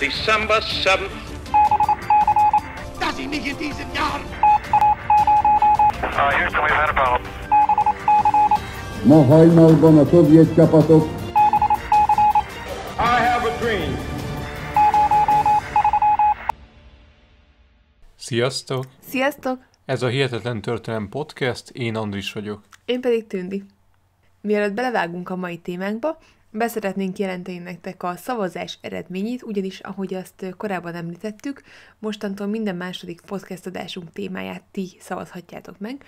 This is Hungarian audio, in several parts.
December 7th. Dass ich mich in Uh, Ma hajnalban a szovjet csapatok. I have a dream. Sziasztok! Sziasztok! Ez a Hihetetlen Történelem Podcast, én Andris vagyok. Én pedig Tündi. Mielőtt belevágunk a mai témánkba, Beszeretnénk jelenteni nektek a szavazás eredményét, ugyanis, ahogy azt korábban említettük, mostantól minden második podcast adásunk témáját ti szavazhatjátok meg.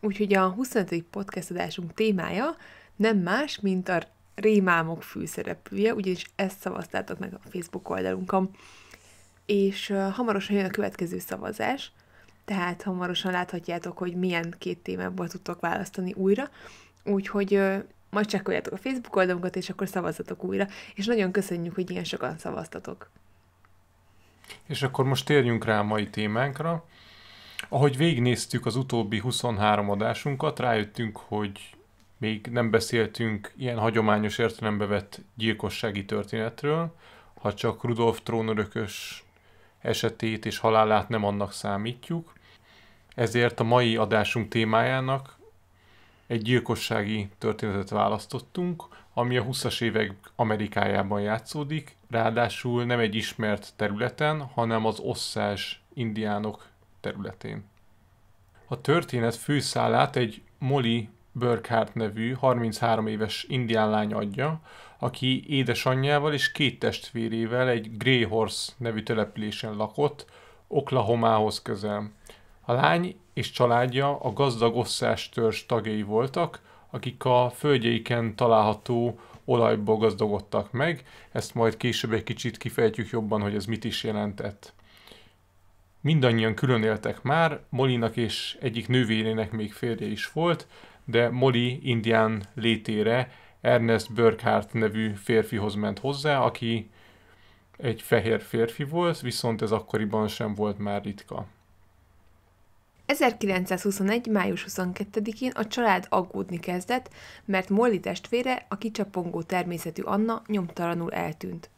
Úgyhogy a 25. podcast adásunk témája nem más, mint a rémámok fűszereplője, ugyanis ezt szavaztátok meg a Facebook oldalunkon. És hamarosan jön a következő szavazás, tehát hamarosan láthatjátok, hogy milyen két témából tudtok választani újra, úgyhogy majd csekkoljátok a Facebook oldalunkat, és akkor szavazzatok újra, és nagyon köszönjük, hogy ilyen sokan szavaztatok. És akkor most térjünk rá a mai témánkra. Ahogy végignéztük az utóbbi 23 adásunkat, rájöttünk, hogy még nem beszéltünk ilyen hagyományos értelembe vett gyilkossági történetről, ha csak Rudolf trónörökös esetét és halálát nem annak számítjuk. Ezért a mai adásunk témájának egy gyilkossági történetet választottunk, ami a 20-as évek Amerikájában játszódik, ráadásul nem egy ismert területen, hanem az osszás indiánok területén. A történet főszálát egy Molly Burkhardt nevű 33 éves indián lány adja, aki édesanyjával és két testvérével egy Grey Horse nevű településen lakott, Oklahomához közel. A lány és családja a gazdag osszás törzs tagjai voltak, akik a földjeiken található olajból gazdagodtak meg, ezt majd később egy kicsit kifejtjük jobban, hogy ez mit is jelentett. Mindannyian külön éltek már, Molinak és egyik nővérének még férje is volt, de Moli indián létére Ernest Burkhardt nevű férfihoz ment hozzá, aki egy fehér férfi volt, viszont ez akkoriban sem volt már ritka. 1921. május 22-én a család aggódni kezdett, mert Molly testvére, a kicsapongó természetű Anna nyomtalanul eltűnt.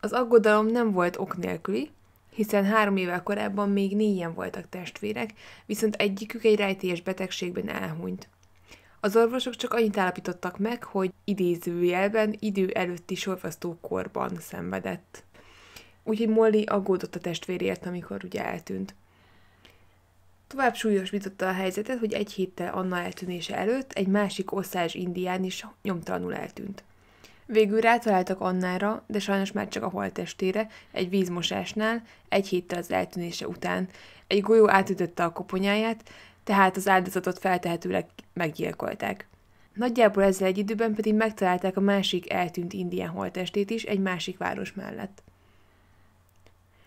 Az aggodalom nem volt ok nélküli, hiszen három évvel korábban még négyen voltak testvérek, viszont egyikük egy rejtélyes betegségben elhunyt. Az orvosok csak annyit állapítottak meg, hogy idézőjelben idő előtti korban szenvedett. Úgyhogy Molly aggódott a testvérért, amikor ugye eltűnt. Tovább súlyosbította a helyzetet, hogy egy héttel Anna eltűnése előtt egy másik osztás indián is nyomtalanul eltűnt. Végül rátaláltak Annára, de sajnos már csak a holttestére, egy vízmosásnál, egy héttel az eltűnése után. Egy golyó átütötte a koponyáját, tehát az áldozatot feltehetőleg meggyilkolták. Nagyjából ezzel egy időben pedig megtalálták a másik eltűnt indián holttestét is egy másik város mellett.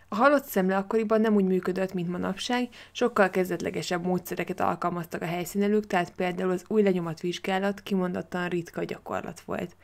A halott szemle akkoriban nem úgy működött, mint manapság, sokkal kezdetlegesebb módszereket alkalmaztak a helyszínelők, tehát például az új vizsgálat kimondottan ritka gyakorlat volt.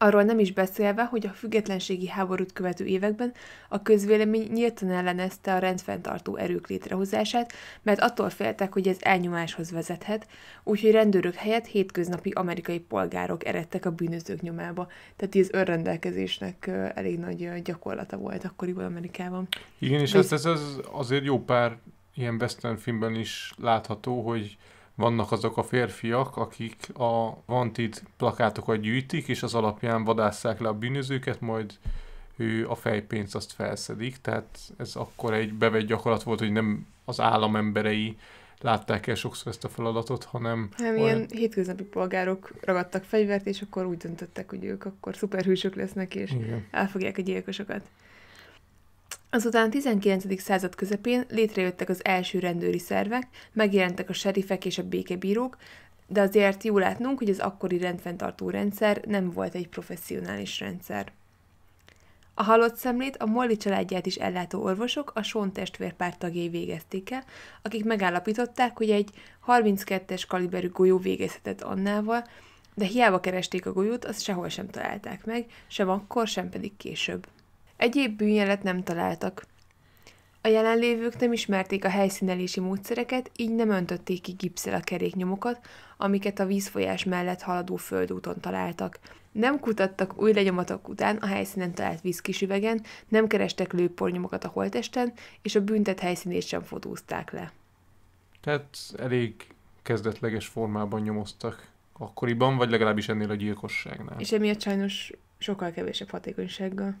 Arról nem is beszélve, hogy a függetlenségi háborút követő években a közvélemény nyíltan ellenezte a rendfenntartó erők létrehozását, mert attól féltek, hogy ez elnyomáshoz vezethet, úgyhogy rendőrök helyett hétköznapi amerikai polgárok eredtek a bűnözők nyomába. Tehát ez önrendelkezésnek elég nagy gyakorlata volt akkoriban Amerikában. Igen, és Vagy... ez, ez az, azért jó pár ilyen western filmben is látható, hogy vannak azok a férfiak, akik a Wanted plakátokat gyűjtik, és az alapján vadásszák le a bűnözőket, majd ő a fejpénzt azt felszedik, tehát ez akkor egy bevett gyakorlat volt, hogy nem az állam emberei látták el sokszor ezt a feladatot, hanem... Hát nem, olyan... ilyen hétköznapi polgárok ragadtak fegyvert, és akkor úgy döntöttek, hogy ők akkor szuperhősök lesznek, és Igen. elfogják a gyilkosokat. Azután a 19. század közepén létrejöttek az első rendőri szervek, megjelentek a serifek és a békebírók, de azért jól látnunk, hogy az akkori rendfenntartó rendszer nem volt egy professzionális rendszer. A halott szemlét a Molly családját is ellátó orvosok a Són testvérpár tagjai végezték el, akik megállapították, hogy egy 32-es kaliberű golyó végezhetett Annával, de hiába keresték a golyót, azt sehol sem találták meg, sem akkor, sem pedig később. Egyéb bűnjelet nem találtak. A jelenlévők nem ismerték a helyszínelési módszereket, így nem öntötték ki gipszel a keréknyomokat, amiket a vízfolyás mellett haladó földúton találtak. Nem kutattak új legyomatok után a helyszínen talált vízkisüvegen, nem kerestek lőpornyomokat a holtesten, és a büntet helyszínét sem fotózták le. Tehát elég kezdetleges formában nyomoztak akkoriban, vagy legalábbis ennél a gyilkosságnál. És emiatt sajnos sokkal kevesebb hatékonysággal.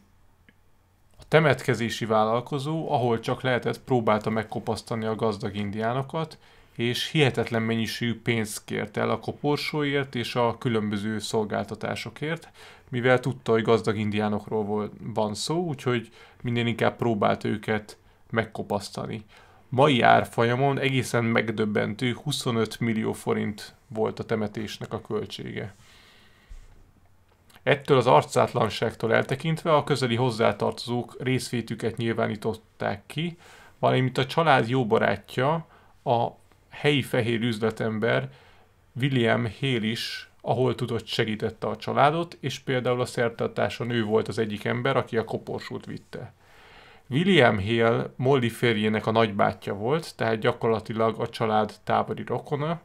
A temetkezési vállalkozó, ahol csak lehetett, próbálta megkopasztani a gazdag indiánokat, és hihetetlen mennyiségű pénzt kért el a koporsóért és a különböző szolgáltatásokért, mivel tudta, hogy gazdag indiánokról van szó, úgyhogy minden inkább próbált őket megkopasztani. Mai árfolyamon egészen megdöbbentő 25 millió forint volt a temetésnek a költsége. Ettől az arcátlanságtól eltekintve a közeli hozzátartozók részvétüket nyilvánították ki, valamint a család jó barátja, a helyi fehér üzletember William Hale is, ahol tudott segítette a családot, és például a szertartáson ő volt az egyik ember, aki a koporsót vitte. William Hale Molly férjének a nagybátyja volt, tehát gyakorlatilag a család távoli rokona,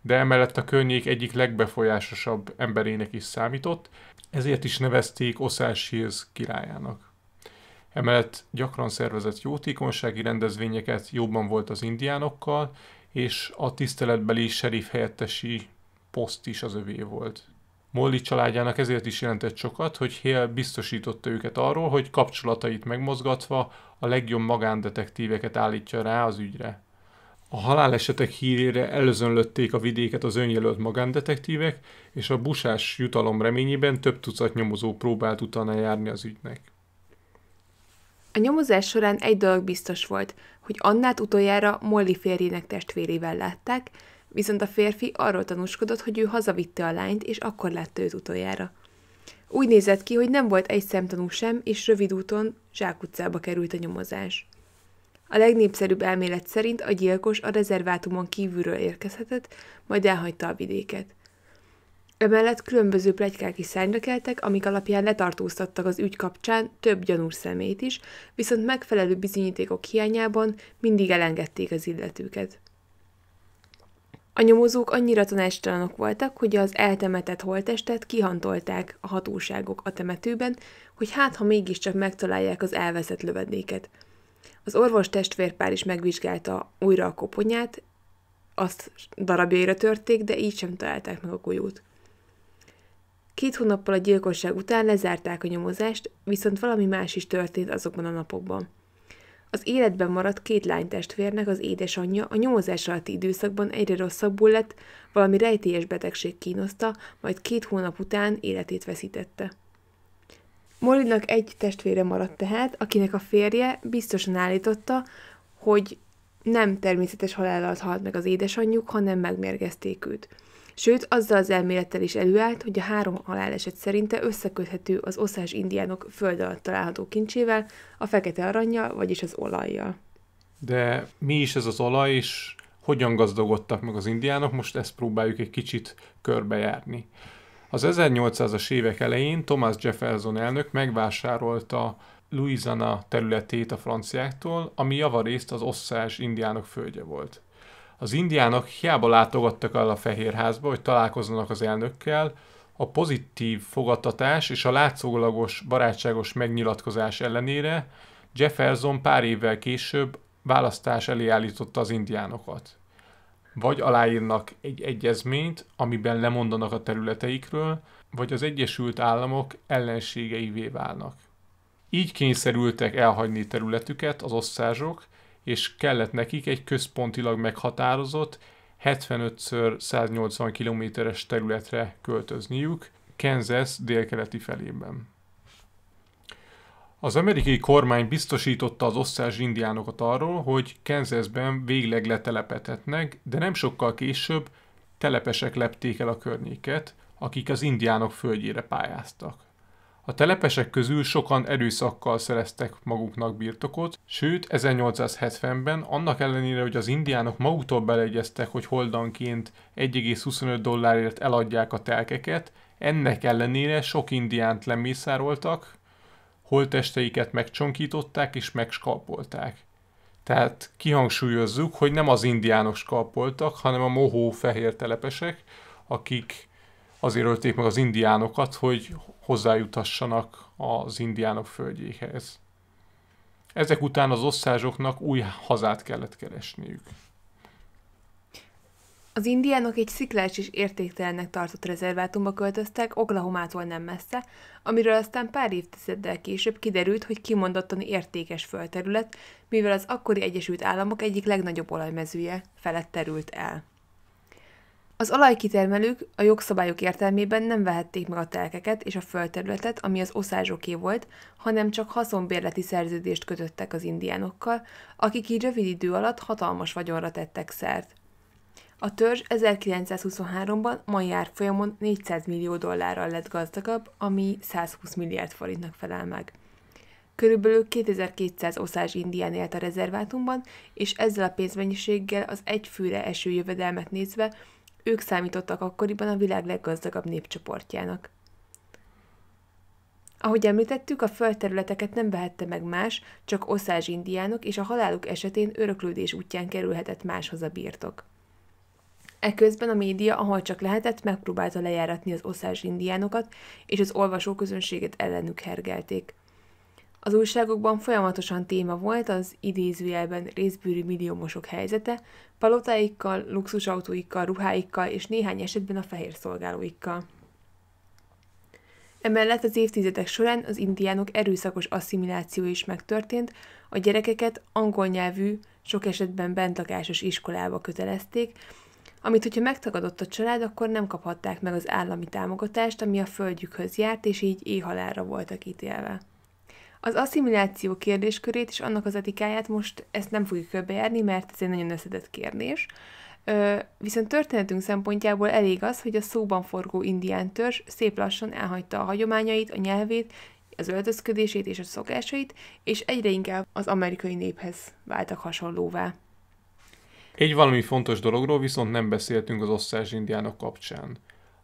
de emellett a környék egyik legbefolyásosabb emberének is számított, ezért is nevezték Oszásírz királyának. Emellett gyakran szervezett jótékonysági rendezvényeket, jobban volt az indiánokkal, és a tiszteletbeli serif helyettesi poszt is az övé volt. Molly családjának ezért is jelentett sokat, hogy Hale biztosította őket arról, hogy kapcsolatait megmozgatva a legjobb magándetektíveket állítja rá az ügyre. A halálesetek hírére előzönlötték a vidéket az önjelölt magándetektívek, és a busás jutalom reményében több tucat nyomozó próbált utána járni az ügynek. A nyomozás során egy dolog biztos volt, hogy Annát utoljára Molly férjének testvérével látták, viszont a férfi arról tanúskodott, hogy ő hazavitte a lányt, és akkor látta őt utoljára. Úgy nézett ki, hogy nem volt egy szemtanú sem, és rövid úton zsákutcába került a nyomozás. A legnépszerűbb elmélet szerint a gyilkos a rezervátumon kívülről érkezhetett, majd elhagyta a vidéket. Emellett különböző plegykák is szányra keltek, amik alapján letartóztattak az ügy kapcsán több gyanús szemét is, viszont megfelelő bizonyítékok hiányában mindig elengedték az illetőket. A nyomozók annyira tanástalanok voltak, hogy az eltemetett holttestet kihantolták a hatóságok a temetőben, hogy hát ha mégiscsak megtalálják az elveszett lövedéket – az orvos testvérpár is megvizsgálta újra a koponyát, azt darabjaira törték, de így sem találták meg a golyót. Két hónappal a gyilkosság után lezárták a nyomozást, viszont valami más is történt azokban a napokban. Az életben maradt két lánytestvérnek az édesanyja a nyomozás alatti időszakban egyre rosszabbul lett, valami rejtélyes betegség kínoszta, majd két hónap után életét veszítette. Molinak egy testvére maradt tehát, akinek a férje biztosan állította, hogy nem természetes halállal halt meg az édesanyjuk, hanem megmérgezték őt. Sőt, azzal az elmélettel is előállt, hogy a három haláleset szerinte összeköthető az oszás indiánok föld alatt található kincsével, a fekete aranyjal, vagyis az olajjal. De mi is ez az olaj, és hogyan gazdagodtak meg az indiánok? Most ezt próbáljuk egy kicsit körbejárni. Az 1800-as évek elején Thomas Jefferson elnök megvásárolta Louisiana területét a franciáktól, ami javarészt az osszás indiánok földje volt. Az indiánok hiába látogattak el a Fehérházba, hogy találkozzanak az elnökkel, a pozitív fogadtatás és a látszólagos barátságos megnyilatkozás ellenére Jefferson pár évvel később választás elé állította az indiánokat. Vagy aláírnak egy egyezményt, amiben lemondanak a területeikről, vagy az Egyesült Államok ellenségeivé válnak. Így kényszerültek elhagyni területüket az osztázsok, és kellett nekik egy központilag meghatározott 75x180 kilométeres területre költözniük, Kansas délkeleti felében. Az amerikai kormány biztosította az osztás indiánokat arról, hogy Kansasben végleg letelepedhetnek, de nem sokkal később telepesek lepték el a környéket, akik az indiánok földjére pályáztak. A telepesek közül sokan erőszakkal szereztek maguknak birtokot, sőt 1870-ben, annak ellenére, hogy az indiánok maguktól beleegyeztek, hogy holdanként 1,25 dollárért eladják a telkeket, ennek ellenére sok indiánt lemészároltak, holtesteiket megcsonkították és megskalpolták. Tehát kihangsúlyozzuk, hogy nem az indiánok skalpoltak, hanem a mohó fehér telepesek, akik azért ölték meg az indiánokat, hogy hozzájutassanak az indiánok földjéhez. Ezek után az osztázsoknak új hazát kellett keresniük. Az indiánok egy sziklás és értéktelennek tartott rezervátumba költöztek Oklahomától nem messze, amiről aztán pár évtizeddel később kiderült, hogy kimondottan értékes földterület, mivel az akkori Egyesült Államok egyik legnagyobb olajmezője felett terült el. Az olajkitermelők a jogszabályok értelmében nem vehették meg a telkeket és a földterületet, ami az oszázsoké volt, hanem csak haszonbérleti szerződést kötöttek az indiánokkal, akik így rövid idő alatt hatalmas vagyonra tettek szert. A törzs 1923-ban mai árfolyamon 400 millió dollárral lett gazdagabb, ami 120 milliárd forintnak felel meg. Körülbelül 2200 oszás indián élt a rezervátumban, és ezzel a pénzmennyiséggel az egy főre eső jövedelmet nézve ők számítottak akkoriban a világ leggazdagabb népcsoportjának. Ahogy említettük, a földterületeket nem vehette meg más, csak oszázs indiánok, és a haláluk esetén öröklődés útján kerülhetett máshoz a birtok. Eközben a média, ahol csak lehetett, megpróbálta lejáratni az oszás indiánokat, és az olvasóközönséget ellenük hergelték. Az újságokban folyamatosan téma volt az idézőjelben részbűri milliómosok helyzete, palotáikkal, luxusautóikkal, ruháikkal és néhány esetben a fehér szolgálóikkal. Emellett az évtizedek során az indiánok erőszakos asszimiláció is megtörtént, a gyerekeket angol nyelvű, sok esetben bentlakásos iskolába kötelezték, amit hogyha megtagadott a család, akkor nem kaphatták meg az állami támogatást, ami a földjükhöz járt, és így éhalára voltak ítélve. Az asszimiláció kérdéskörét és annak az etikáját most ezt nem fogjuk körbejárni, mert ez egy nagyon összetett kérdés. Ö, viszont történetünk szempontjából elég az, hogy a szóban forgó indián törzs szép lassan elhagyta a hagyományait, a nyelvét, az öltözködését és a szokásait, és egyre inkább az amerikai néphez váltak hasonlóvá. Egy valami fontos dologról viszont nem beszéltünk az osztás indiánok kapcsán,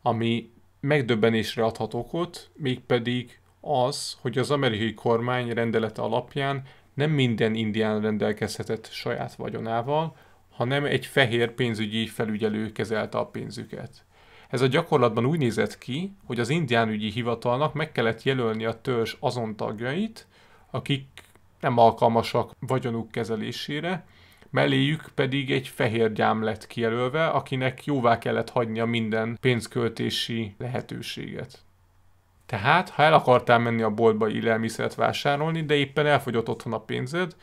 ami megdöbbenésre adhat okot, mégpedig az, hogy az amerikai kormány rendelete alapján nem minden indián rendelkezhetett saját vagyonával, hanem egy fehér pénzügyi felügyelő kezelte a pénzüket. Ez a gyakorlatban úgy nézett ki, hogy az indián ügyi hivatalnak meg kellett jelölni a törzs azon tagjait, akik nem alkalmasak vagyonuk kezelésére, melléjük pedig egy fehér gyám lett kijelölve, akinek jóvá kellett hagynia minden pénzköltési lehetőséget. Tehát, ha el akartál menni a boltba élelmiszert vásárolni, de éppen elfogyott otthon a pénzed,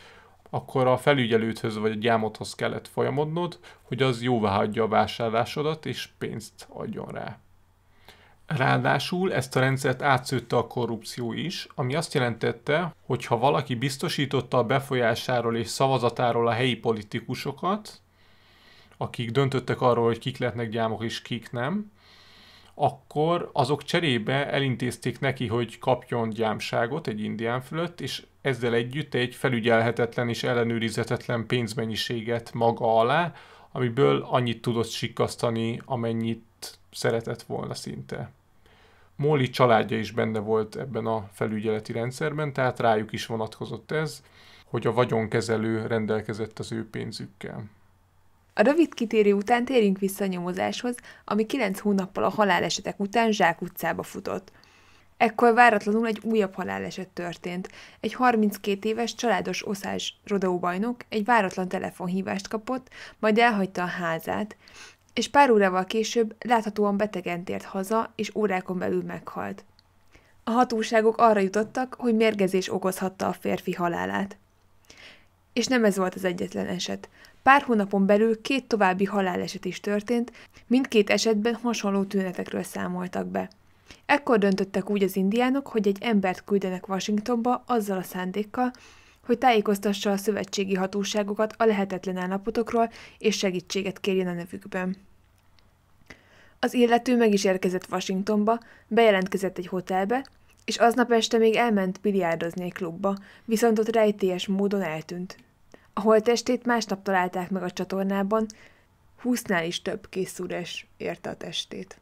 akkor a felügyelődhöz vagy a gyámodhoz kellett folyamodnod, hogy az jóvá hagyja a vásárlásodat és pénzt adjon rá. Ráadásul ezt a rendszert átszőtte a korrupció is, ami azt jelentette, hogy ha valaki biztosította a befolyásáról és szavazatáról a helyi politikusokat, akik döntöttek arról, hogy kik lehetnek gyámok és kik nem, akkor azok cserébe elintézték neki, hogy kapjon gyámságot egy indián fölött, és ezzel együtt egy felügyelhetetlen és ellenőrizhetetlen pénzmennyiséget maga alá, amiből annyit tudott sikasztani, amennyit szeretett volna szinte. Móli családja is benne volt ebben a felügyeleti rendszerben, tehát rájuk is vonatkozott ez, hogy a vagyonkezelő rendelkezett az ő pénzükkel. A rövid kitérő után térjünk vissza a nyomozáshoz, ami 9 hónappal a halálesetek után Zsák utcába futott. Ekkor váratlanul egy újabb haláleset történt. Egy 32 éves családos oszás rodeóbajnok egy váratlan telefonhívást kapott, majd elhagyta a házát, és pár órával később láthatóan betegen tért haza, és órákon belül meghalt. A hatóságok arra jutottak, hogy mérgezés okozhatta a férfi halálát. És nem ez volt az egyetlen eset. Pár hónapon belül két további haláleset is történt, mindkét esetben hasonló tünetekről számoltak be. Ekkor döntöttek úgy az indiánok, hogy egy embert küldenek Washingtonba azzal a szándékkal, hogy tájékoztassa a szövetségi hatóságokat a lehetetlen állapotokról és segítséget kérjen a nevükben. Az illető meg is érkezett Washingtonba, bejelentkezett egy hotelbe, és aznap este még elment biliárdozni egy klubba, viszont ott rejtélyes módon eltűnt. A holtestét másnap találták meg a csatornában, húsznál is több készúres érte a testét.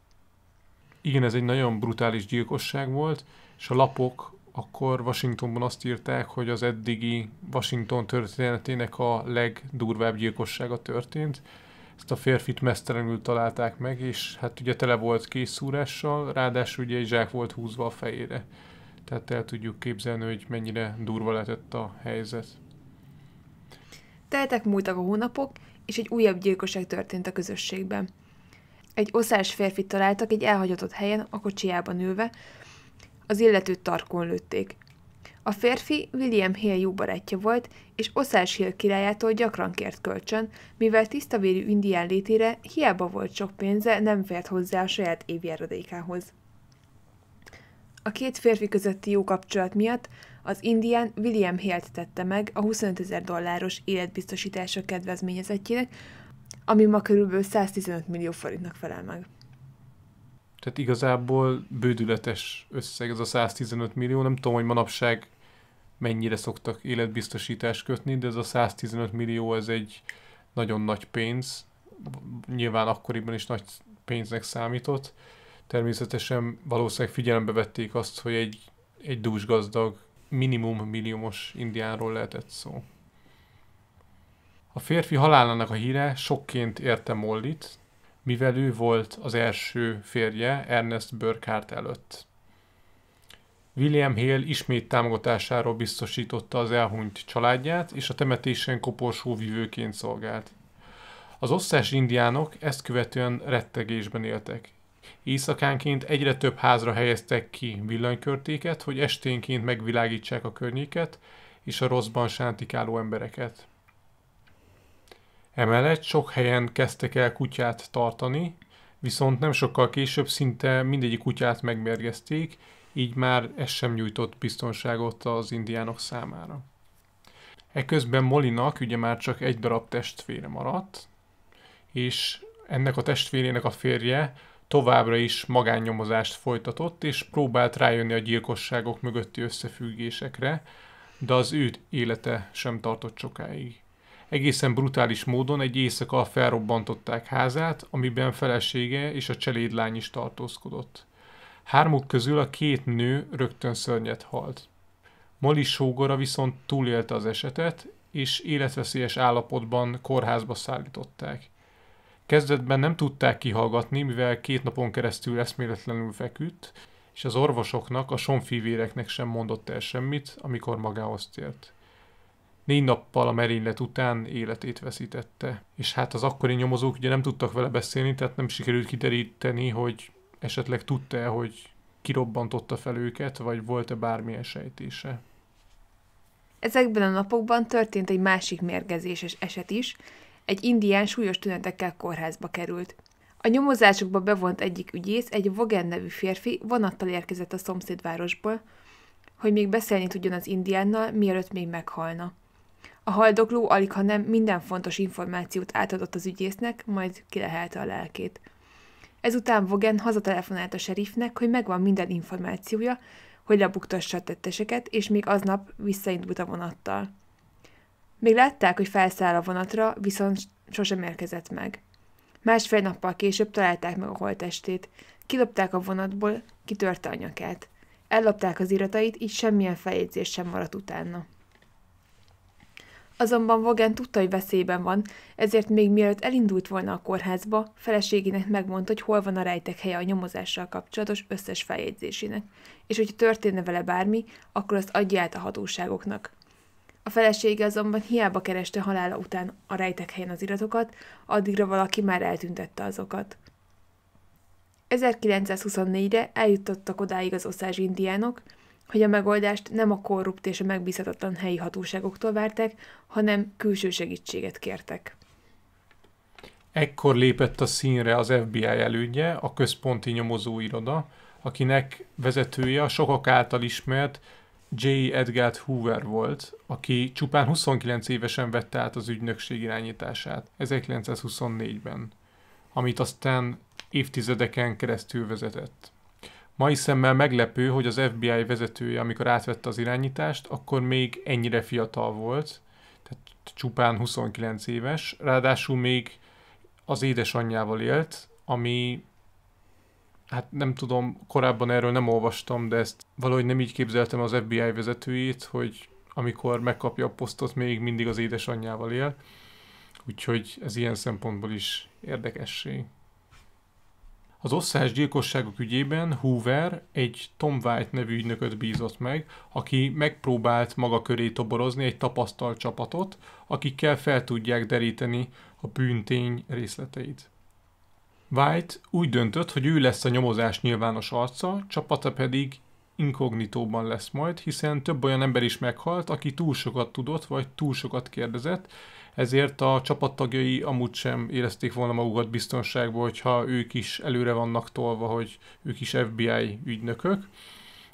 Igen, ez egy nagyon brutális gyilkosság volt, és a lapok akkor Washingtonban azt írták, hogy az eddigi Washington történetének a legdurvább gyilkossága történt. Ezt a férfit mesztelenül találták meg, és hát ugye tele volt készúrással, ráadásul ugye egy zsák volt húzva a fejére. Tehát el tudjuk képzelni, hogy mennyire durva lehetett a helyzet. Teltek múltak a hónapok, és egy újabb gyilkosság történt a közösségben. Egy oszás férfit találtak egy elhagyatott helyen, a kocsiában ülve, az illetőt tarkon lőtték. A férfi William Hill jó barátja volt, és Oszás Hill királyától gyakran kért kölcsön, mivel tisztavérű indián létére hiába volt sok pénze, nem fért hozzá a saját évjáradékához. A két férfi közötti jó kapcsolat miatt az indián William Hill-t tette meg a 25 ezer dolláros életbiztosítása kedvezményezettjének, ami ma körülbelül 115 millió forintnak felel meg. Tehát igazából bődületes összeg ez a 115 millió, nem tudom, hogy manapság mennyire szoktak életbiztosítást kötni, de ez a 115 millió, ez egy nagyon nagy pénz, nyilván akkoriban is nagy pénznek számított. Természetesen valószínűleg figyelembe vették azt, hogy egy, egy dúsgazdag, minimum milliómos indiánról lehetett szó. A férfi halálának a híre sokként érte Mollit, mivel ő volt az első férje Ernest Burkhardt előtt. William Hale ismét támogatásáról biztosította az elhunyt családját, és a temetésen koporsó vivőként szolgált. Az osztás indiánok ezt követően rettegésben éltek. Éjszakánként egyre több házra helyeztek ki villanykörtéket, hogy esténként megvilágítsák a környéket és a rosszban sántikáló embereket. Emellett sok helyen kezdtek el kutyát tartani, viszont nem sokkal később szinte mindegyik kutyát megmérgezték, így már ez sem nyújtott biztonságot az indiánok számára. Eközben Molinak ugye már csak egy darab testvére maradt, és ennek a testvérének a férje továbbra is magánnyomozást folytatott, és próbált rájönni a gyilkosságok mögötti összefüggésekre, de az ő élete sem tartott sokáig. Egészen brutális módon egy éjszaka felrobbantották házát, amiben felesége és a cselédlány is tartózkodott. Hármuk közül a két nő rögtön szörnyet halt. Mali sógora viszont túlélte az esetet, és életveszélyes állapotban kórházba szállították. Kezdetben nem tudták kihallgatni, mivel két napon keresztül eszméletlenül feküdt, és az orvosoknak, a sonfivéreknek sem mondott el semmit, amikor magához tért. Négy nappal a merénylet után életét veszítette. És hát az akkori nyomozók ugye nem tudtak vele beszélni, tehát nem sikerült kideríteni, hogy esetleg tudta-e, hogy kirobbantotta fel őket, vagy volt-e bármilyen sejtése. Ezekben a napokban történt egy másik mérgezéses eset is, egy indián súlyos tünetekkel kórházba került. A nyomozásokba bevont egyik ügyész, egy Vogen nevű férfi vonattal érkezett a szomszédvárosból, hogy még beszélni tudjon az indiánnal, mielőtt még meghalna. A haldokló alig, nem minden fontos információt átadott az ügyésznek, majd kilehelte a lelkét. Ezután Vogen hazatelefonált a serifnek, hogy megvan minden információja, hogy lebuktassa a tetteseket, és még aznap visszaindult a vonattal. Még látták, hogy felszáll a vonatra, viszont sosem érkezett meg. Másfél nappal később találták meg a holtestét, kilopták a vonatból, kitörte a nyakát. Ellopták az iratait, így semmilyen feljegyzés sem maradt utána. Azonban Vogan tudta, hogy veszélyben van, ezért még mielőtt elindult volna a kórházba, feleségének megmondta, hogy hol van a rejtek helye a nyomozással kapcsolatos összes feljegyzésének, és hogyha történne vele bármi, akkor azt adja át a hatóságoknak. A felesége azonban hiába kereste halála után a rejtek helyen az iratokat, addigra valaki már eltüntette azokat. 1924-re eljutottak odáig az oszázs indiánok, hogy a megoldást nem a korrupt és a megbízhatatlan helyi hatóságoktól várták, hanem külső segítséget kértek. Ekkor lépett a színre az FBI elődje, a központi nyomozóiroda, akinek vezetője a sokak által ismert J. Edgar Hoover volt, aki csupán 29 évesen vette át az ügynökség irányítását 1924-ben, amit aztán évtizedeken keresztül vezetett. Mai szemmel meglepő, hogy az FBI vezetője, amikor átvette az irányítást, akkor még ennyire fiatal volt, tehát csupán 29 éves, ráadásul még az édesanyjával élt, ami hát nem tudom, korábban erről nem olvastam, de ezt valahogy nem így képzeltem az FBI vezetőjét, hogy amikor megkapja a posztot, még mindig az édesanyjával él. Úgyhogy ez ilyen szempontból is érdekesség. Az gyilkosságok ügyében Hoover egy Tom White nevű ügynököt bízott meg, aki megpróbált maga köré toborozni egy tapasztalt csapatot, akikkel fel tudják deríteni a bűntény részleteit. White úgy döntött, hogy ő lesz a nyomozás nyilvános arca, csapata pedig inkognitóban lesz majd, hiszen több olyan ember is meghalt, aki túl sokat tudott, vagy túl sokat kérdezett, ezért a csapattagjai amúgy sem érezték volna magukat biztonságban, hogyha ők is előre vannak tolva, hogy ők is FBI ügynökök,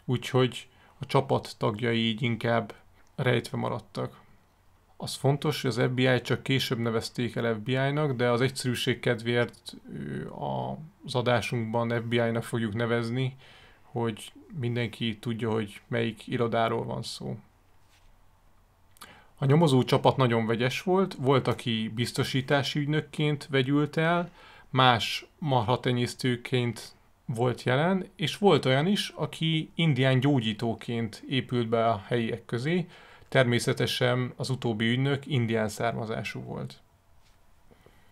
úgyhogy a csapattagjai így inkább rejtve maradtak. Az fontos, hogy az FBI csak később nevezték el FBI-nak, de az egyszerűség kedvéért az adásunkban FBI-nak fogjuk nevezni, hogy mindenki tudja, hogy melyik irodáról van szó. A nyomozó csapat nagyon vegyes volt, volt, aki biztosítási ügynökként vegyült el, más marhatenyésztőként volt jelen, és volt olyan is, aki indián gyógyítóként épült be a helyiek közé, természetesen az utóbbi ügynök indián származású volt.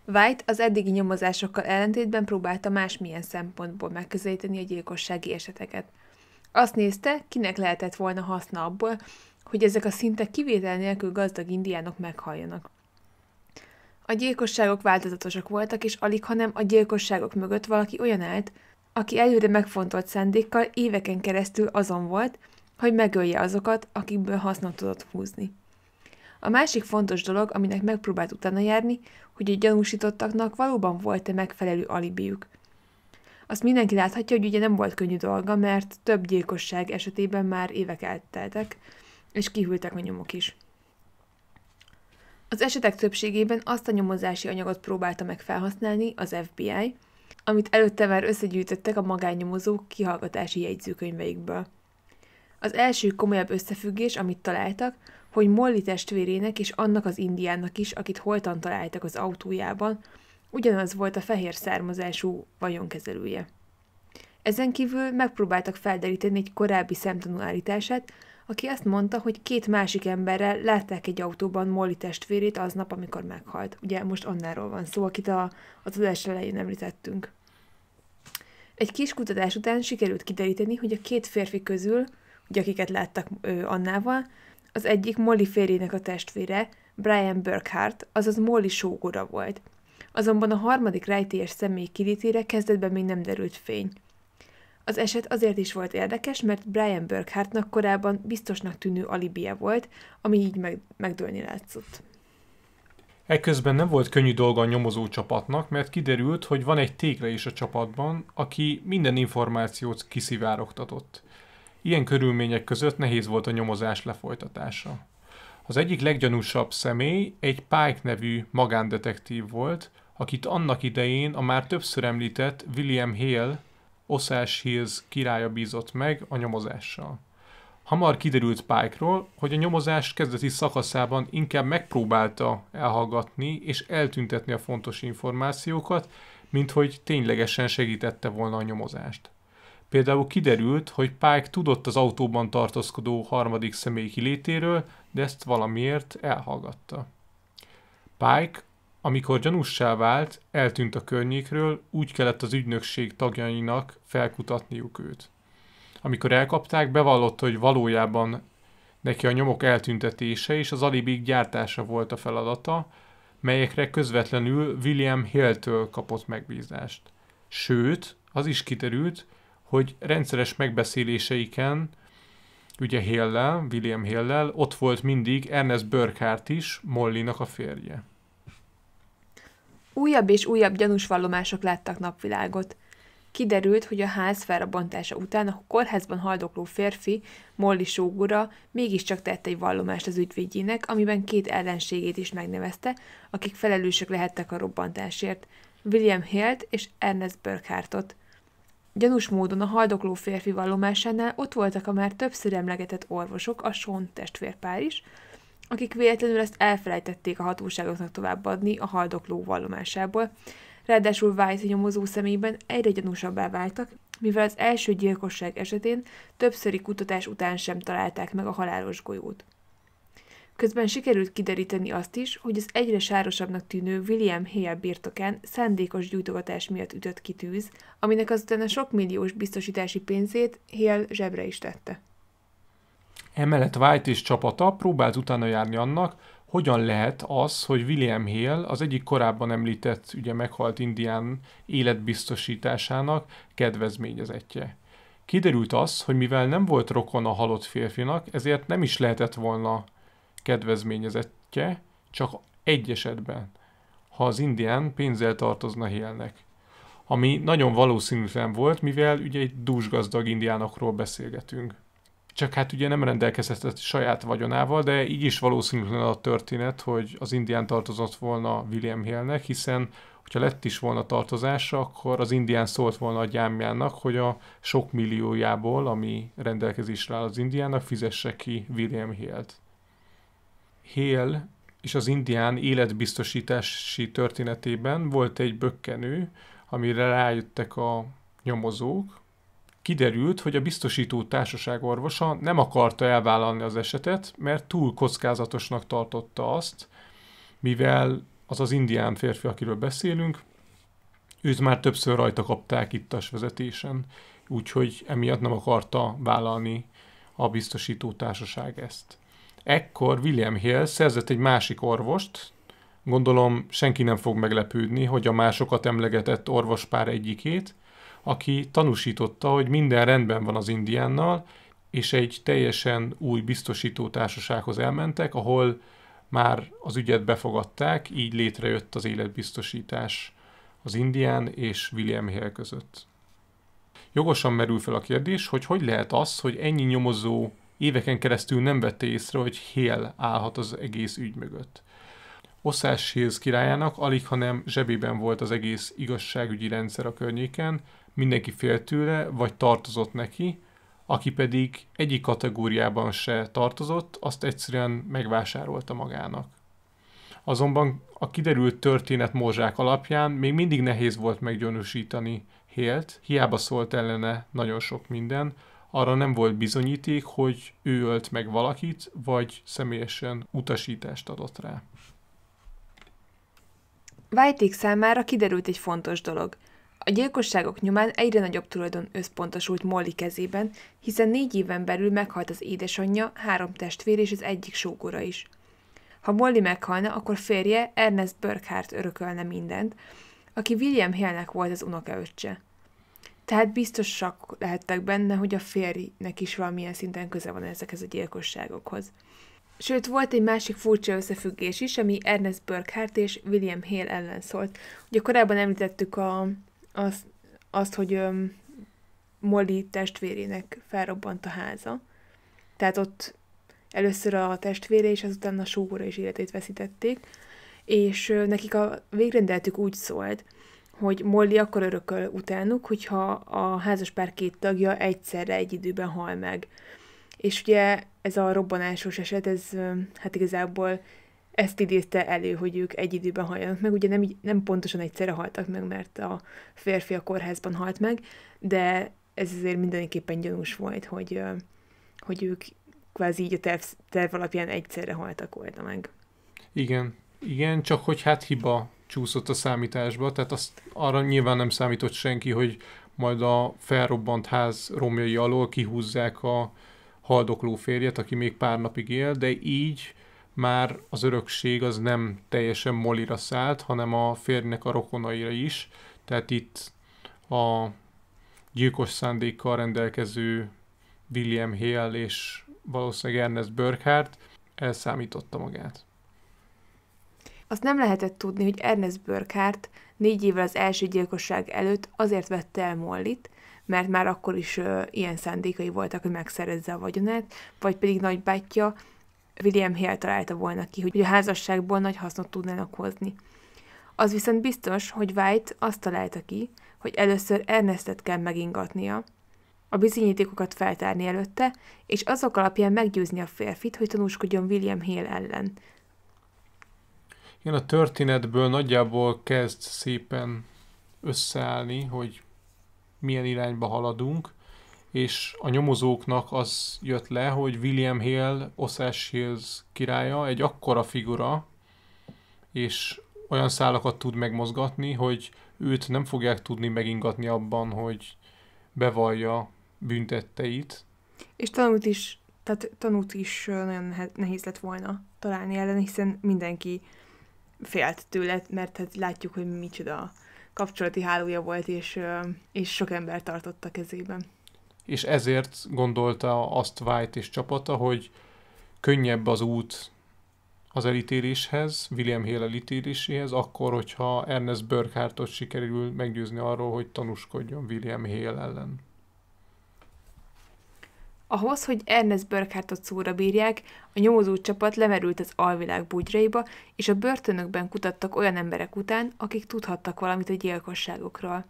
White az eddigi nyomozásokkal ellentétben próbálta másmilyen szempontból megközelíteni a gyilkossági eseteket. Azt nézte, kinek lehetett volna haszna abból, hogy ezek a szinte kivétel nélkül gazdag indiánok meghalljanak. A gyilkosságok változatosak voltak, és alig, hanem a gyilkosságok mögött valaki olyan állt, aki előre megfontolt szándékkal éveken keresztül azon volt, hogy megölje azokat, akikből hasznot tudott húzni. A másik fontos dolog, aminek megpróbált utána járni, hogy a gyanúsítottaknak valóban volt-e megfelelő alibiük. Azt mindenki láthatja, hogy ugye nem volt könnyű dolga, mert több gyilkosság esetében már évek elteltek, és kihűltek a nyomok is. Az esetek többségében azt a nyomozási anyagot próbálta meg felhasználni az FBI, amit előtte már összegyűjtöttek a magánnyomozók kihallgatási jegyzőkönyveikből. Az első komolyabb összefüggés, amit találtak, hogy Molly testvérének és annak az indiának is, akit holtan találtak az autójában, ugyanaz volt a fehér származású vagyonkezelője. Ezen kívül megpróbáltak felderíteni egy korábbi szemtanú állítását, aki azt mondta, hogy két másik emberrel látták egy autóban Molly testvérét aznap, amikor meghalt. Ugye most Annáról van szó, akit a, az tudás elején említettünk. Egy kis kutatás után sikerült kideríteni, hogy a két férfi közül, ugye akiket láttak ő, Annával, az egyik Molly férjének a testvére, Brian Burkhardt, azaz Molly sógora volt. Azonban a harmadik rejtélyes személy kilitére kezdetben még nem derült fény – az eset azért is volt érdekes, mert Brian Burkhartnak korábban biztosnak tűnő alibie volt, ami így meg, megdőlni látszott. Ekközben nem volt könnyű dolga a nyomozó csapatnak, mert kiderült, hogy van egy tégla is a csapatban, aki minden információt kiszivárogtatott. Ilyen körülmények között nehéz volt a nyomozás lefolytatása. Az egyik leggyanúsabb személy egy Pike nevű magándetektív volt, akit annak idején a már többször említett William Hale Oszás Hills királya bízott meg a nyomozással. Hamar kiderült Pike-ról, hogy a nyomozás kezdeti szakaszában inkább megpróbálta elhallgatni és eltüntetni a fontos információkat, mint hogy ténylegesen segítette volna a nyomozást. Például kiderült, hogy Pike tudott az autóban tartózkodó harmadik személy kilétéről, de ezt valamiért elhallgatta. Pike amikor gyanússá vált, eltűnt a környékről, úgy kellett az ügynökség tagjainak felkutatniuk őt. Amikor elkapták, bevallotta, hogy valójában neki a nyomok eltüntetése és az alibik gyártása volt a feladata, melyekre közvetlenül William Hill-től kapott megbízást. Sőt, az is kiderült, hogy rendszeres megbeszéléseiken, ugye Hill-lel, William Hill-lel, ott volt mindig Ernest Burkhardt is, Mollinak a férje. Újabb és újabb gyanús vallomások láttak napvilágot. Kiderült, hogy a ház felrabantása után a kórházban haldokló férfi, Molly sógura, mégiscsak tett egy vallomást az ügyvédjének, amiben két ellenségét is megnevezte, akik felelősök lehettek a robbantásért, William Hilt és Ernest Burkhartot. Gyanús módon a haldokló férfi vallomásánál ott voltak a már többször emlegetett orvosok, a Sean testvérpár is, akik véletlenül ezt elfelejtették a hatóságoknak továbbadni a haldokló vallomásából, ráadásul a nyomozó személyben egyre gyanúsabbá váltak, mivel az első gyilkosság esetén többszöri kutatás után sem találták meg a halálos golyót. Közben sikerült kideríteni azt is, hogy az egyre sárosabbnak tűnő William Hale birtokán szándékos gyújtogatás miatt ütött ki tűz, aminek azután a sok milliós biztosítási pénzét Hale zsebre is tette. Emellett White és csapata próbált utána járni annak, hogyan lehet az, hogy William Hale az egyik korábban említett, ugye meghalt indián életbiztosításának kedvezményezetje. Kiderült az, hogy mivel nem volt rokon a halott férfinak, ezért nem is lehetett volna kedvezményezetje, csak egy esetben, ha az indián pénzzel tartozna Hélnek. Ami nagyon valószínűtlen volt, mivel ugye egy dúsgazdag indiánokról beszélgetünk csak hát ugye nem rendelkezett saját vagyonával, de így is valószínűleg a történet, hogy az indián tartozott volna William Hillnek, hiszen hogyha lett is volna tartozása, akkor az indián szólt volna a gyámjának, hogy a sok milliójából, ami rendelkezésre áll az indiának, fizesse ki William Hill-t. Hill és az indián életbiztosítási történetében volt egy bökkenő, amire rájöttek a nyomozók, kiderült, hogy a biztosító társaság orvosa nem akarta elvállalni az esetet, mert túl kockázatosnak tartotta azt, mivel az az indián férfi, akiről beszélünk, őt már többször rajta kapták ittas vezetésen, úgyhogy emiatt nem akarta vállalni a biztosító társaság ezt. Ekkor William Hill szerzett egy másik orvost, gondolom senki nem fog meglepődni, hogy a másokat emlegetett orvospár egyikét, aki tanúsította, hogy minden rendben van az indiánnal, és egy teljesen új biztosító társasághoz elmentek, ahol már az ügyet befogadták, így létrejött az életbiztosítás az indián és William Hill között. Jogosan merül fel a kérdés, hogy hogy lehet az, hogy ennyi nyomozó éveken keresztül nem vette észre, hogy Hill állhat az egész ügy mögött. Oszás Hills királyának alig, hanem zsebében volt az egész igazságügyi rendszer a környéken, mindenki fél tőle, vagy tartozott neki, aki pedig egyik kategóriában se tartozott, azt egyszerűen megvásárolta magának. Azonban a kiderült történet morzsák alapján még mindig nehéz volt meggyanúsítani Hélt, hiába szólt ellene nagyon sok minden, arra nem volt bizonyíték, hogy ő ölt meg valakit, vagy személyesen utasítást adott rá. Whiteig számára kiderült egy fontos dolog – a gyilkosságok nyomán egyre nagyobb tulajdon összpontosult Molly kezében, hiszen négy éven belül meghalt az édesanyja, három testvér és az egyik sógora is. Ha Molly meghalna, akkor férje Ernest Burkhardt örökölne mindent, aki William Hillnek volt az unokaöccse. Tehát biztosak lehettek benne, hogy a férjnek is valamilyen szinten köze van ezekhez a gyilkosságokhoz. Sőt, volt egy másik furcsa összefüggés is, ami Ernest Burkhardt és William Hale ellen szólt. Ugye korábban említettük a azt, azt hogy öm, Molly testvérének felrobbant a háza. Tehát ott először a testvére, és azután a sógora is életét veszítették, és nekik a végrendeltük úgy szólt, hogy Molly akkor örököl utánuk, hogyha a házaspár két tagja egyszerre egy időben hal meg. És ugye ez a robbanásos eset, ez hát igazából ezt idézte elő, hogy ők egy időben haljanak meg. Ugye nem, így, nem pontosan egyszerre haltak meg, mert a férfi a kórházban halt meg, de ez azért mindenképpen gyanús volt, hogy, hogy ők kvázi így a terv, terv alapján egyszerre haltak volna meg. Igen, igen, csak hogy hát hiba csúszott a számításba, tehát azt arra nyilván nem számított senki, hogy majd a felrobbant ház romjai alól kihúzzák a haldokló férjet, aki még pár napig él, de így már az örökség az nem teljesen molira szállt, hanem a férjnek a rokonaira is, tehát itt a gyilkos szándékkal rendelkező William Hale és valószínűleg Ernest Burkhardt elszámította magát. Azt nem lehetett tudni, hogy Ernest Burkhardt négy évvel az első gyilkosság előtt azért vette el Mollit, mert már akkor is ö, ilyen szándékai voltak, hogy megszerezze a vagyonát, vagy pedig nagybátyja William Hale találta volna ki, hogy a házasságból nagy hasznot tudnának hozni. Az viszont biztos, hogy White azt találta ki, hogy először Ernestet kell megingatnia, a bizonyítékokat feltárni előtte, és azok alapján meggyőzni a férfit, hogy tanúskodjon William Hale ellen. Igen, a történetből nagyjából kezd szépen összeállni, hogy milyen irányba haladunk és a nyomozóknak az jött le, hogy William Hill, Osash Hills királya egy akkora figura, és olyan szálakat tud megmozgatni, hogy őt nem fogják tudni megingatni abban, hogy bevallja büntetteit. És tanult is, tehát tanult is nagyon nehéz lett volna találni ellen, hiszen mindenki félt tőle, mert hát látjuk, hogy micsoda kapcsolati hálója volt, és, és sok ember tartotta kezében és ezért gondolta azt White és csapata, hogy könnyebb az út az elítéléshez, William Hill elítéléséhez, akkor, hogyha Ernest Burkhardtot sikerül meggyőzni arról, hogy tanúskodjon William Hill ellen. Ahhoz, hogy Ernest Burkhardtot szóra bírják, a nyomozó csapat lemerült az alvilág bugyraiba, és a börtönökben kutattak olyan emberek után, akik tudhattak valamit a gyilkosságokról.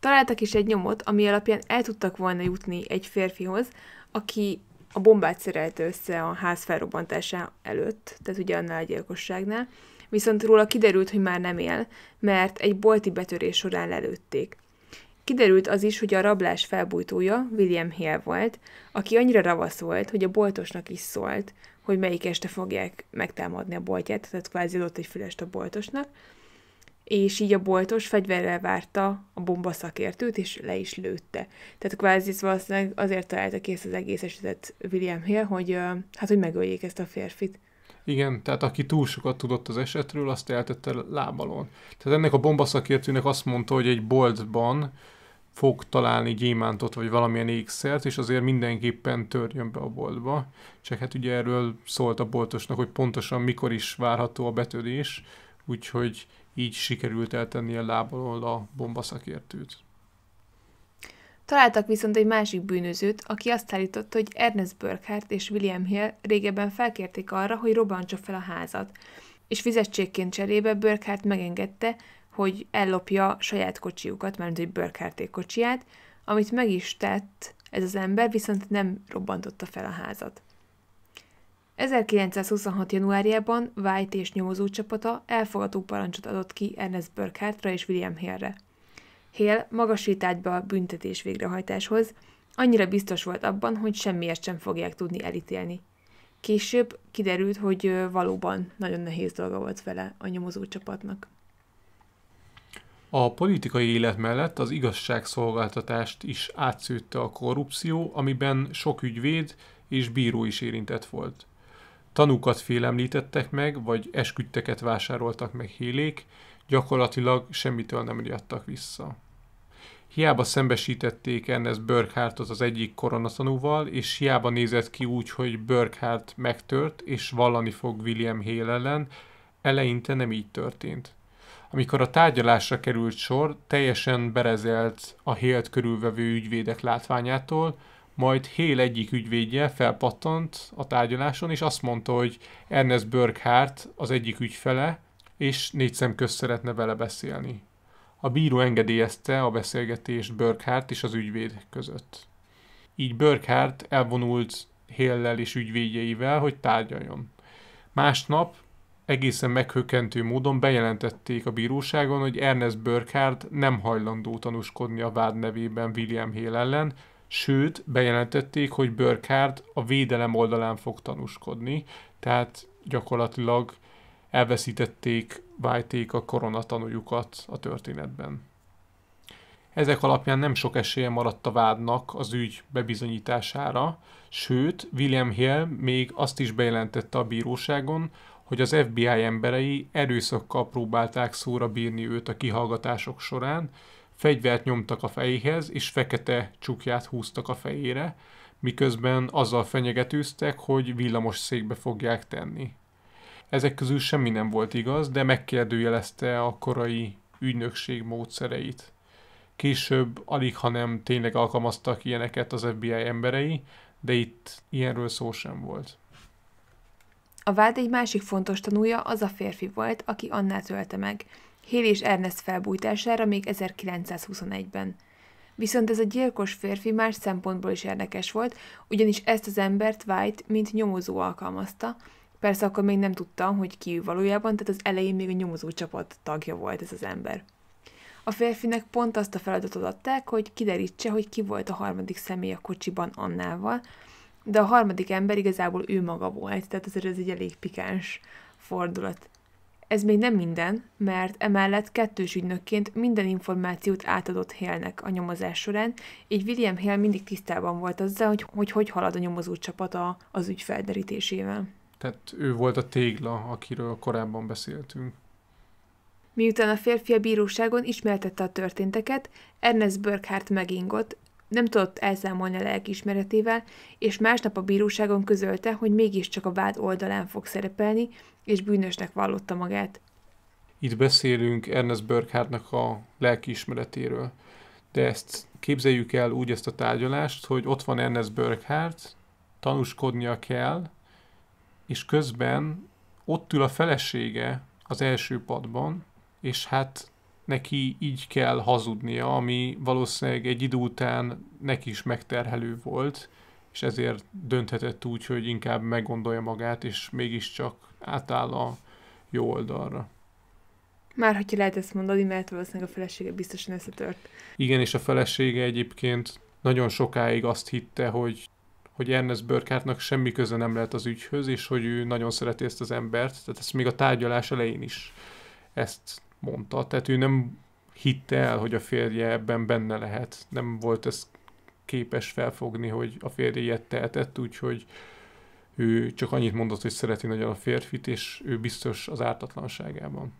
Találtak is egy nyomot, ami alapján el tudtak volna jutni egy férfihoz, aki a bombát szerelte össze a ház felrobbantása előtt, tehát ugye annál a gyilkosságnál, viszont róla kiderült, hogy már nem él, mert egy bolti betörés során lelőtték. Kiderült az is, hogy a rablás felbújtója William Hill volt, aki annyira ravasz volt, hogy a boltosnak is szólt, hogy melyik este fogják megtámadni a boltját, tehát kvázi adott egy fülest a boltosnak, és így a boltos fegyverrel várta a bomba szakértőt, és le is lőtte. Tehát kvázi valószínűleg azért találta kész az egész esetet William Hill, hogy hát, hogy megöljék ezt a férfit. Igen, tehát aki túl sokat tudott az esetről, azt eltette lábalon. Tehát ennek a bombaszakértőnek azt mondta, hogy egy boltban fog találni gyémántot, vagy valamilyen ékszert, és azért mindenképpen törjön be a boltba. Csak hát ugye erről szólt a boltosnak, hogy pontosan mikor is várható a betörés, úgyhogy így sikerült eltenni a lábalól a bombaszakértőt. Találtak viszont egy másik bűnözőt, aki azt állította, hogy Ernest Burkhardt és William Hill régebben felkérték arra, hogy robbantsa fel a házat, és fizetségként cserébe Burkhardt megengedte, hogy ellopja saját kocsiukat, mert egy Burkhardté kocsiját, amit meg is tett ez az ember, viszont nem robbantotta fel a házat. 1926. januárjában White és nyomozócsapata elfogadó parancsot adott ki Ernest Burkhardtra és William Hale-re. Hale magas a büntetés végrehajtáshoz, annyira biztos volt abban, hogy semmiért sem fogják tudni elítélni. Később kiderült, hogy valóban nagyon nehéz dolga volt vele a nyomozócsapatnak. A politikai élet mellett az igazságszolgáltatást is átszőtte a korrupció, amiben sok ügyvéd és bíró is érintett volt tanúkat félemlítettek meg, vagy esküdteket vásároltak meg hélék, gyakorlatilag semmitől nem riadtak vissza. Hiába szembesítették ennek Burkhardt az egyik koronatanúval, és hiába nézett ki úgy, hogy Burkhardt megtört, és vallani fog William Hale ellen, eleinte nem így történt. Amikor a tárgyalásra került sor, teljesen berezelt a hélt körülvevő ügyvédek látványától, majd Hél egyik ügyvédje felpattant a tárgyaláson, és azt mondta, hogy Ernest Burkhardt az egyik ügyfele, és négy szem közt szeretne vele beszélni. A bíró engedélyezte a beszélgetést Burkhardt és az ügyvéd között. Így Burkhardt elvonult Héllel és ügyvédjeivel, hogy tárgyaljon. Másnap egészen meghökkentő módon bejelentették a bíróságon, hogy Ernest Burkhardt nem hajlandó tanúskodni a vád nevében William Hale ellen, sőt bejelentették, hogy Burkhardt a védelem oldalán fog tanúskodni, tehát gyakorlatilag elveszítették vájték a koronatanújukat a történetben. Ezek alapján nem sok esélye maradt a vádnak az ügy bebizonyítására, sőt, William Hill még azt is bejelentette a bíróságon, hogy az FBI emberei erőszakkal próbálták szóra bírni őt a kihallgatások során, fegyvert nyomtak a fejéhez, és fekete csukját húztak a fejére, miközben azzal fenyegetőztek, hogy villamos székbe fogják tenni. Ezek közül semmi nem volt igaz, de megkérdőjelezte a korai ügynökség módszereit. Később alig, ha nem tényleg alkalmaztak ilyeneket az FBI emberei, de itt ilyenről szó sem volt. A vád egy másik fontos tanúja az a férfi volt, aki Annát tölte meg, Hél és Ernest felbújtására még 1921-ben. Viszont ez a gyilkos férfi más szempontból is érdekes volt, ugyanis ezt az embert White, mint nyomozó alkalmazta, Persze akkor még nem tudtam, hogy ki ő valójában, tehát az elején még a nyomozó csapat tagja volt ez az ember. A férfinek pont azt a feladatot adták, hogy kiderítse, hogy ki volt a harmadik személy a kocsiban Annával, de a harmadik ember igazából ő maga volt, tehát azért ez egy elég pikáns fordulat. Ez még nem minden, mert emellett kettős ügynökként minden információt átadott Hélnek a nyomozás során, így William Hél mindig tisztában volt azzal, hogy hogy, hogy halad a nyomozó csapata az ügy felderítésével. Tehát ő volt a tégla, akiről korábban beszéltünk. Miután a férfi a bíróságon ismertette a történteket, Ernest Burkhardt megingott, nem tudott elszámolni a lelkiismeretével, és másnap a bíróságon közölte, hogy mégiscsak a vád oldalán fog szerepelni, és bűnösnek vallotta magát. Itt beszélünk Ernest Burkhardtnak a lelkiismeretéről, de ezt képzeljük el úgy ezt a tárgyalást, hogy ott van Ernest Burkhardt, tanúskodnia kell, és közben ott ül a felesége az első padban, és hát neki így kell hazudnia, ami valószínűleg egy idő után neki is megterhelő volt, és ezért dönthetett úgy, hogy inkább meggondolja magát, és mégiscsak átáll a jó oldalra. Már hogyha lehet ezt mondani, mert valószínűleg a felesége biztosan összetört. Igen, és a felesége egyébként nagyon sokáig azt hitte, hogy, hogy Ernest Burkhardtnak semmi köze nem lehet az ügyhöz, és hogy ő nagyon szereti ezt az embert, tehát ezt még a tárgyalás elején is ezt mondta, tehát ő nem hitte el, hogy a férje ebben benne lehet. Nem volt ez képes felfogni, hogy a férje ilyet tehetett, úgyhogy ő csak annyit mondott, hogy szereti nagyon a férfit, és ő biztos az ártatlanságában.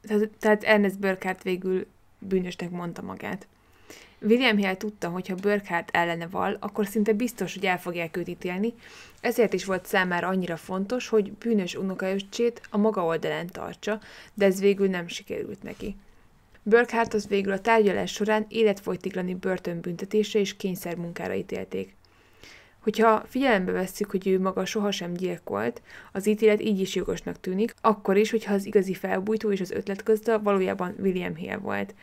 Tehát, tehát Ernest Burkhardt végül bűnösnek mondta magát. William Hill tudta, hogy ha Burkhardt ellene val, akkor szinte biztos, hogy el fogják őt ítélni, ezért is volt számára annyira fontos, hogy bűnös unokaöccsét a maga oldalán tartsa, de ez végül nem sikerült neki. Burkhardt az végül a tárgyalás során életfogytiglani börtönbüntetése és kényszermunkára ítélték. Hogyha figyelembe vesszük, hogy ő maga sohasem gyilkolt, az ítélet így is jogosnak tűnik, akkor is, hogyha az igazi felbújtó és az ötletgazda valójában William Hill volt.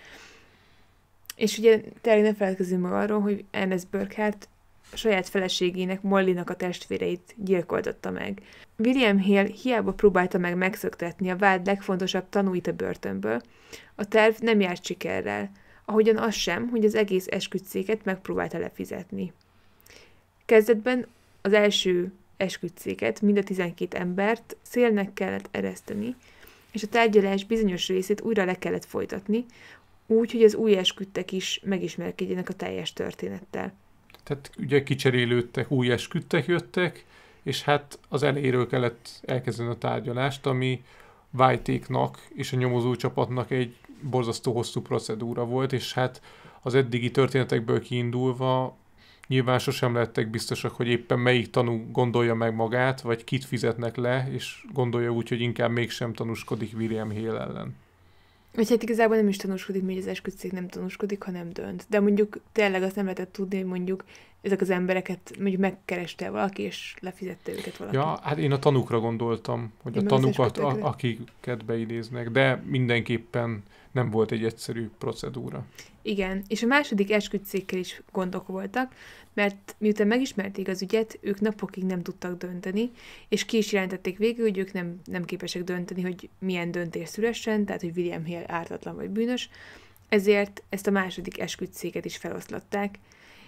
És ugye tényleg ne feledkezzünk meg arról, hogy Ernest Burkhardt a saját feleségének, Mollynak a testvéreit gyilkoltotta meg. William Hill hiába próbálta meg megszöktetni a vád legfontosabb tanúit a börtönből, a terv nem járt sikerrel, ahogyan az sem, hogy az egész esküdtszéket megpróbálta lefizetni. Kezdetben az első esküdtszéket, mind a 12 embert szélnek kellett ereszteni, és a tárgyalás bizonyos részét újra le kellett folytatni, úgy, hogy az új esküdtek is megismerkedjenek a teljes történettel. Tehát ugye kicserélődtek, új esküdtek jöttek, és hát az eléről kellett elkezdeni a tárgyalást, ami Vájtéknak és a nyomozó csapatnak egy borzasztó hosszú procedúra volt, és hát az eddigi történetekből kiindulva nyilván sosem lettek biztosak, hogy éppen melyik tanú gondolja meg magát, vagy kit fizetnek le, és gondolja úgy, hogy inkább mégsem tanúskodik William Hill ellen. Vagy hát igazából nem is tanúskodik, még az esküdtség nem tanúskodik, hanem dönt. De mondjuk tényleg azt nem lehetett tudni, hogy mondjuk ezek az embereket mondjuk megkereste valaki, és lefizette őket valaki. Ja, hát én a tanúkra gondoltam, hogy én a tanúkat, a, akiket beidéznek, de mindenképpen nem volt egy egyszerű procedúra. Igen, és a második esküdtszékkel is gondok voltak, mert miután megismerték az ügyet, ők napokig nem tudtak dönteni, és ki is jelentették végül, hogy ők nem, nem képesek dönteni, hogy milyen döntés szülessen, tehát hogy William Hill ártatlan vagy bűnös, ezért ezt a második esküdtszéket is feloszlatták,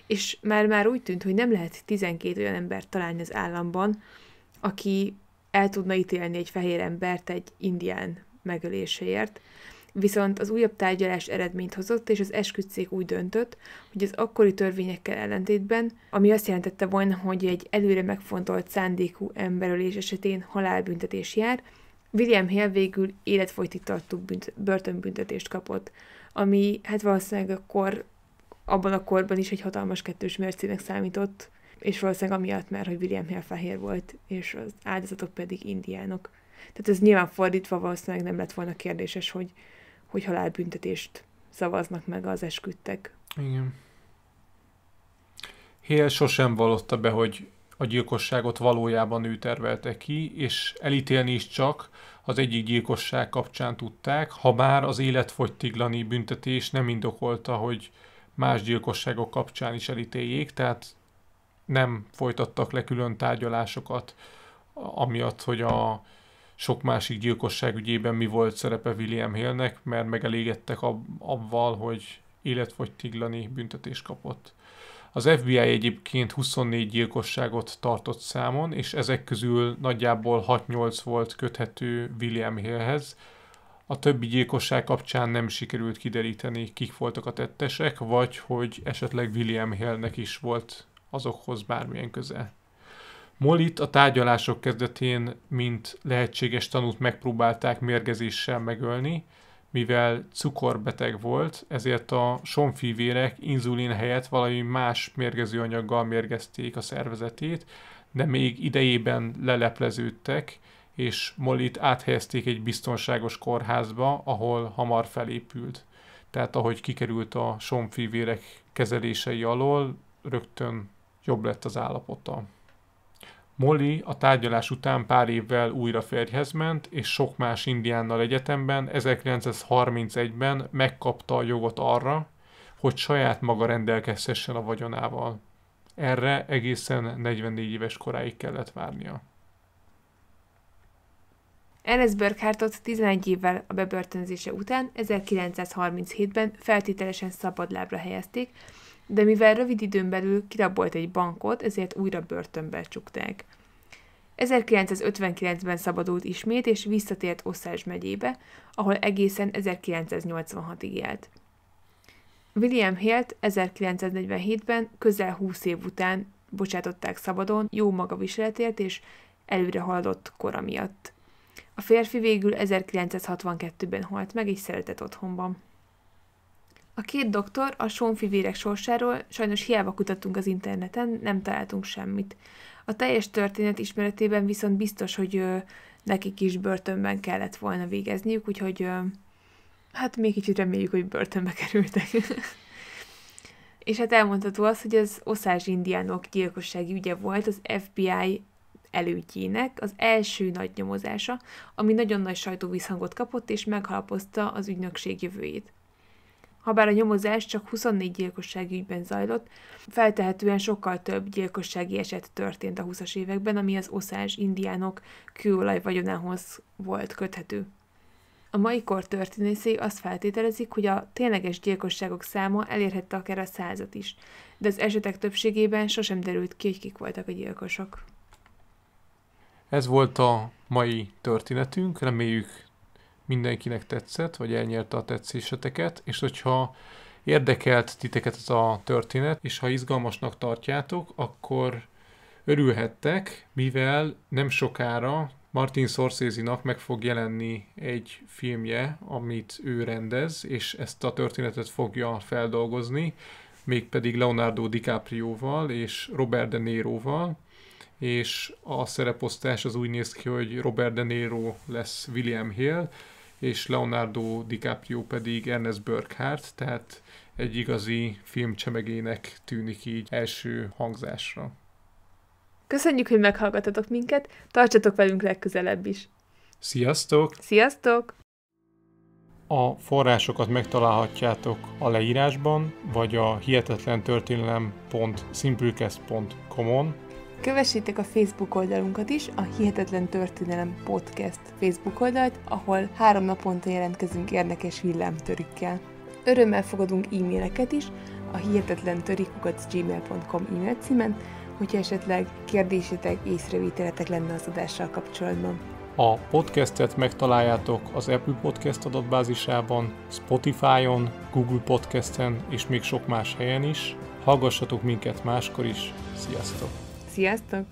és már-már úgy tűnt, hogy nem lehet 12 olyan embert találni az államban, aki el tudna ítélni egy fehér embert egy indián megöléséért. Viszont az újabb tárgyalás eredményt hozott, és az esküdtszék úgy döntött, hogy az akkori törvényekkel ellentétben, ami azt jelentette volna, hogy egy előre megfontolt szándékú emberölés esetén halálbüntetés jár, William Hill végül életfogytigtartó bünt- börtönbüntetést kapott, ami hát valószínűleg akkor, abban a korban is egy hatalmas kettős mércének számított, és valószínűleg amiatt már, hogy William Hill fehér volt, és az áldozatok pedig indiánok. Tehát ez nyilván fordítva valószínűleg nem lett volna kérdéses, hogy hogy halálbüntetést szavaznak meg az esküdtek. Igen. Hél sosem vallotta be, hogy a gyilkosságot valójában ő tervelte ki, és elítélni is csak az egyik gyilkosság kapcsán tudták, ha bár az életfogytiglani büntetés nem indokolta, hogy más gyilkosságok kapcsán is elítéljék, tehát nem folytattak le külön tárgyalásokat, amiatt, hogy a sok másik gyilkosság ügyében mi volt szerepe William Hillnek, mert megelégedtek ab, abval, hogy életfogytiglani büntetés kapott. Az FBI egyébként 24 gyilkosságot tartott számon, és ezek közül nagyjából 6-8 volt köthető William Hillhez. A többi gyilkosság kapcsán nem sikerült kideríteni, kik voltak a tettesek, vagy hogy esetleg William Hillnek is volt azokhoz bármilyen köze. Molit a tárgyalások kezdetén, mint lehetséges tanút megpróbálták mérgezéssel megölni, mivel cukorbeteg volt, ezért a sonfívérek inzulin helyett valami más mérgező anyaggal mérgezték a szervezetét, de még idejében lelepleződtek, és Molit áthelyezték egy biztonságos kórházba, ahol hamar felépült. Tehát ahogy kikerült a sonfívérek kezelései alól, rögtön jobb lett az állapota. Molly a tárgyalás után pár évvel újra férjhez ment, és sok más indiánnal egyetemben 1931-ben megkapta a jogot arra, hogy saját maga rendelkezhessen a vagyonával. Erre egészen 44 éves koráig kellett várnia. Ernest Burkhartot 11 évvel a bebörtönzése után 1937-ben feltételesen szabadlábra helyezték, de mivel rövid időn belül kirabolt egy bankot, ezért újra börtönbe csukták. 1959-ben szabadult ismét, és visszatért Oszás megyébe, ahol egészen 1986-ig élt. William Hilt 1947-ben, közel 20 év után bocsátották szabadon, jó maga viseletért és előre haladott kora miatt. A férfi végül 1962-ben halt meg és szeretett otthonban. A két doktor a sonfivérek sorsáról sajnos hiába kutattunk az interneten, nem találtunk semmit. A teljes történet ismeretében viszont biztos, hogy ö, nekik is börtönben kellett volna végezniük, úgyhogy ö, hát még kicsit reméljük, hogy börtönbe kerültek. És hát elmondható az, hogy az oszázs indiánok gyilkossági ügye volt az FBI elődjének az első nagy nyomozása, ami nagyon nagy sajtóvisszhangot kapott és meghalapozta az ügynökség jövőjét habár a nyomozás csak 24 ügyben zajlott, feltehetően sokkal több gyilkossági eset történt a 20-as években, ami az oszás indiánok kőolaj vagyonához volt köthető. A mai kor történészé azt feltételezik, hogy a tényleges gyilkosságok száma elérhette akár a százat is, de az esetek többségében sosem derült ki, hogy kik voltak a gyilkosok. Ez volt a mai történetünk, reméljük mindenkinek tetszett, vagy elnyerte a tetszéseteket, és hogyha érdekelt titeket ez a történet, és ha izgalmasnak tartjátok, akkor örülhettek, mivel nem sokára Martin scorsese meg fog jelenni egy filmje, amit ő rendez, és ezt a történetet fogja feldolgozni, mégpedig Leonardo DiCaprio-val és Robert De Niro-val, és a szereposztás az úgy néz ki, hogy Robert De Niro lesz William Hill, és Leonardo DiCaprio pedig Ernest Burkhardt, tehát egy igazi filmcsemegének tűnik így első hangzásra. Köszönjük, hogy meghallgatatok minket, tartsatok velünk legközelebb is. Sziasztok! Sziasztok! A forrásokat megtalálhatjátok a leírásban, vagy a hihetetlentörténelem.simplecast.com-on, Kövessétek a Facebook oldalunkat is, a Hihetetlen Történelem Podcast Facebook oldalt, ahol három naponta jelentkezünk érdekes villámtörükkel. Örömmel fogadunk e-maileket is, a hihetetlen gmail.com e-mail címen, hogyha esetleg kérdésétek, észrevételetek lenne az adással kapcsolatban. A podcastet megtaláljátok az Apple Podcast adatbázisában, Spotify-on, Google Podcasten és még sok más helyen is. Hallgassatok minket máskor is. Sziasztok! Sziasztok!